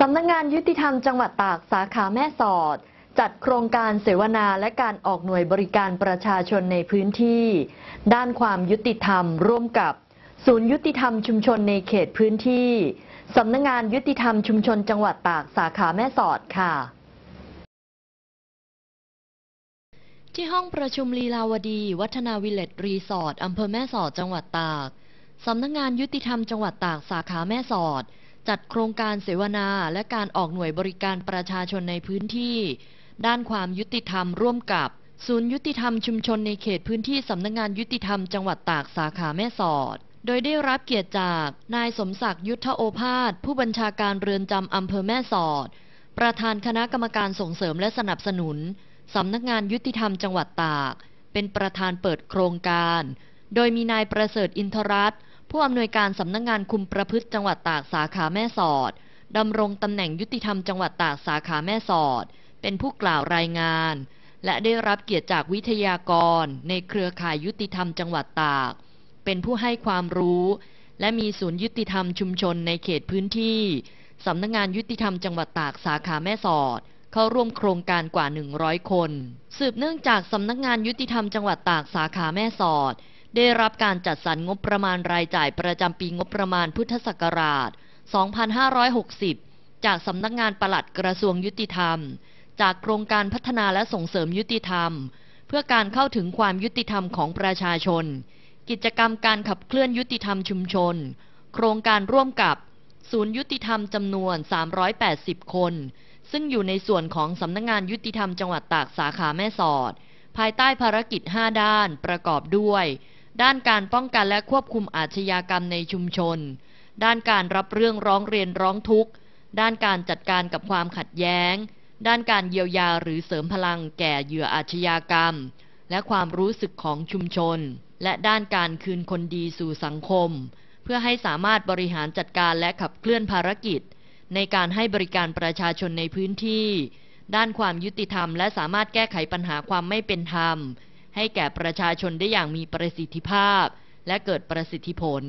สำนักงงานยุติธรรมจังหวัดตากสาขาแม่สอด จัดโครงการเสวนาและการออกหน่วยบริการประชาชนในพื้นที่ ด้านความยุติธรรมร่วมกับ ศูนย์ยุติธรรมชุมชนในเขตพื้นที่ สำนักงงานยุติธรรมชุมชนจังหวัดตากสาขาแม่สอดค่ะ ที่ห้องประชุมลีลาวดี วัฒนาวิเลตรีสอร์ทอำเภอแม่สอดจังหวัดตากสำนักงงานยุติธรรมจังหวัดตากสาขาแม่สอดจัดโครงการเสวนาและการออกหน่วยบริการประชาชนในพื้นที่ ด้านความยุติธรรมร่วมกับ ศูนย์ยุติธรรมชุมชนในเขตพื้นที่สำนักงงานยุติธรรมจังหวัดตากสาขาแม่สอด โดยได้รับเกียรติจากนายสมศักดิ์ยุทธโอภาส ผู้บัญชาการเรือนจำอำเภอแม่สอด ประธานคณะกรรมการส่งเสริมและสนับสนุนสำนักงานยุติธรรมจังหวัดตาก เป็นประธานเปิดโครงการโดยมีนายประเสริฐอินทรัตน์ผู้อำนวยการสำนักงงานคุมประพฤติจังหวัดตากสาขาแม่สอดดำรงตำแหน่งยุติธรรมจังหวัดตากสาขาแม่สอด เป็นผู้กล่าวรายงาน และได้รับเกียรติจากวิทยากรในเครือข่ายยุติธรรมจังหวัดตาก เป็นผู้ให้ความรู้และมีศูนย์ยุติธรรมชุมชนในเขตพื้นที่สำนักงงานยุติธรรมจังหวัดตากสาขาแม่สอด เข้าร่วมโครงการกว่า 100 คน สืบเนื่องจากสำนักงานยุติธรรมจังหวัดตากสาขาแม่สอดได้รับการจัดสรรงบประมาณรายจ่ายประจำปีงบประมาณพุทธศักราช 2560 จากสำนักงานปลัดกระทรวงยุติธรรม จากโครงการพัฒนาและส่งเสริมยุติธรรม เพื่อการเข้าถึงความยุติธรรมของประชาชน กิจกรรมการขับเคลื่อนยุติธรรมชุมชน โครงการร่วมกับศูนย์ยุติธรรมจำนวน 380 คน ซึ่งอยู่ในส่วนของสำนักงานยุติธรรมจังหวัดตากสาขาแม่สอด ภายใต้ภารกิจ 5 ด้าน ประกอบด้วยด้านการป้องกันและควบคุมอาชญากรรมในชุมชน ด้านการรับเรื่องร้องเรียนร้องทุกข์ ด้านการจัดการกับความขัดแย้ง ด้านการเยียวยาหรือเสริมพลังแก่เหยื่ออาชญากรรม และความรู้สึกของชุมชน และด้านการคืนคนดีสู่สังคม เพื่อให้สามารถบริหารจัดการและขับเคลื่อนภารกิจ ในการให้บริการประชาชนในพื้นที่ ด้านความยุติธรรมและสามารถแก้ไขปัญหาความไม่เป็นธรรมให้แก่ประชาชนได้อย่างมีประสิทธิภาพและเกิดประสิทธิผล